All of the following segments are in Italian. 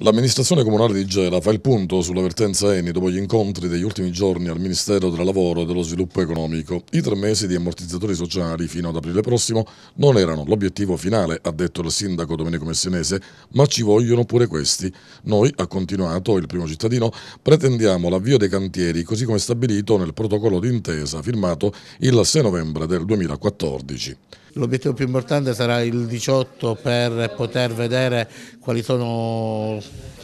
L'amministrazione comunale di Gela fa il punto sulla vertenza Eni dopo gli incontri degli ultimi giorni al Ministero del Lavoro e dello Sviluppo Economico. I tre mesi di ammortizzatori sociali fino ad aprile prossimo non erano l'obiettivo finale, ha detto il sindaco Domenico Messinese, ma ci vogliono pure questi. Noi, ha continuato il primo cittadino, pretendiamo l'avvio dei cantieri così come stabilito nel protocollo d'intesa firmato il 6 novembre del 2014. L'obiettivo più importante sarà il 18 per poter vedere quali sono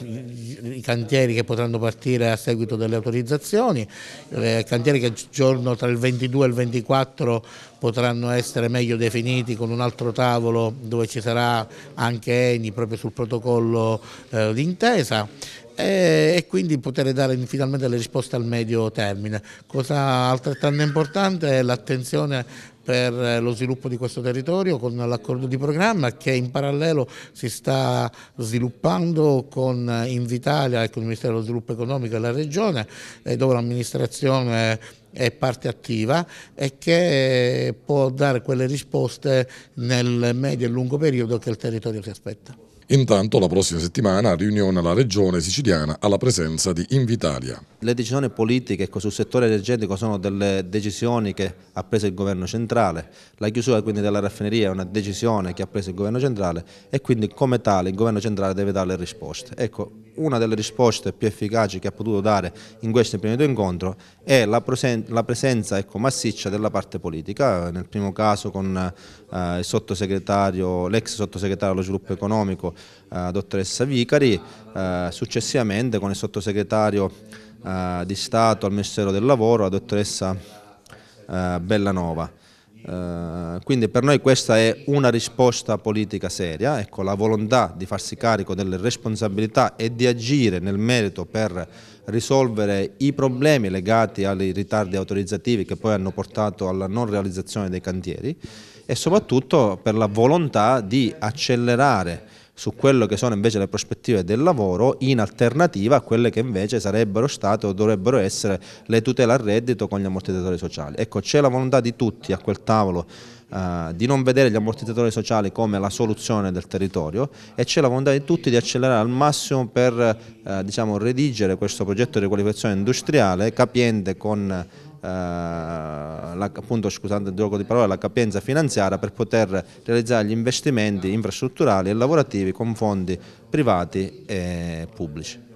i cantieri che potranno partire a seguito delle autorizzazioni, eh, cantieri che giorno tra il 22 e il 24 potranno essere meglio definiti con un altro tavolo dove ci sarà anche Eni proprio sul protocollo eh, d'intesa e, quindi poter dare finalmente le risposte al medio termine. Cosa altrettanto importante è l'attenzione per eh, lo sviluppo di questo territorio con l'accordo di programma che in parallelo si sta sviluppando con eh, Invitalia e con il Ministero dello Sviluppo Economico e la Regione eh, dove l'amministrazione è parte attiva e che eh, può dare quelle risposte nel medio e lungo periodo che il territorio si aspetta. Intanto la prossima settimana riunione alla Regione siciliana alla presenza di Invitalia. Le decisioni politiche ecco, sul settore energetico sono delle decisioni che ha preso il governo centrale, la chiusura quindi della raffineria è una decisione che ha preso il governo centrale e quindi come tale il governo centrale deve dare le risposte. Ecco, una delle risposte più efficaci che ha potuto dare in questo primo incontro è la, la presenza ecco, massiccia della parte politica, nel primo caso con eh, l'ex sottosegretario, sottosegretario allo sviluppo economico, eh, dottoressa Vicari, eh, successivamente con il sottosegretario eh, di Stato al Ministero del Lavoro, la dottoressa eh, Bellanova. Eh, quindi per noi questa è una risposta politica seria, ecco, la volontà di farsi carico delle responsabilità e di agire nel merito per risolvere i problemi legati ai ritardi autorizzativi che poi hanno portato alla non realizzazione dei cantieri e soprattutto per la volontà di accelerare su quello che sono invece le prospettive del lavoro in alternativa a quelle che invece sarebbero state o dovrebbero essere le tutele al reddito con gli ammortizzatori sociali. Ecco, c'è la volontà di tutti a quel tavolo Uh, di non vedere gli ammortizzatori sociali come la soluzione del territorio e c'è la volontà di tutti di accelerare al massimo per uh, diciamo, redigere questo progetto di riqualificazione industriale capiente con uh, la, appunto, scusate il gioco di parola, la capienza finanziaria per poter realizzare gli investimenti infrastrutturali e lavorativi con fondi privati e pubblici.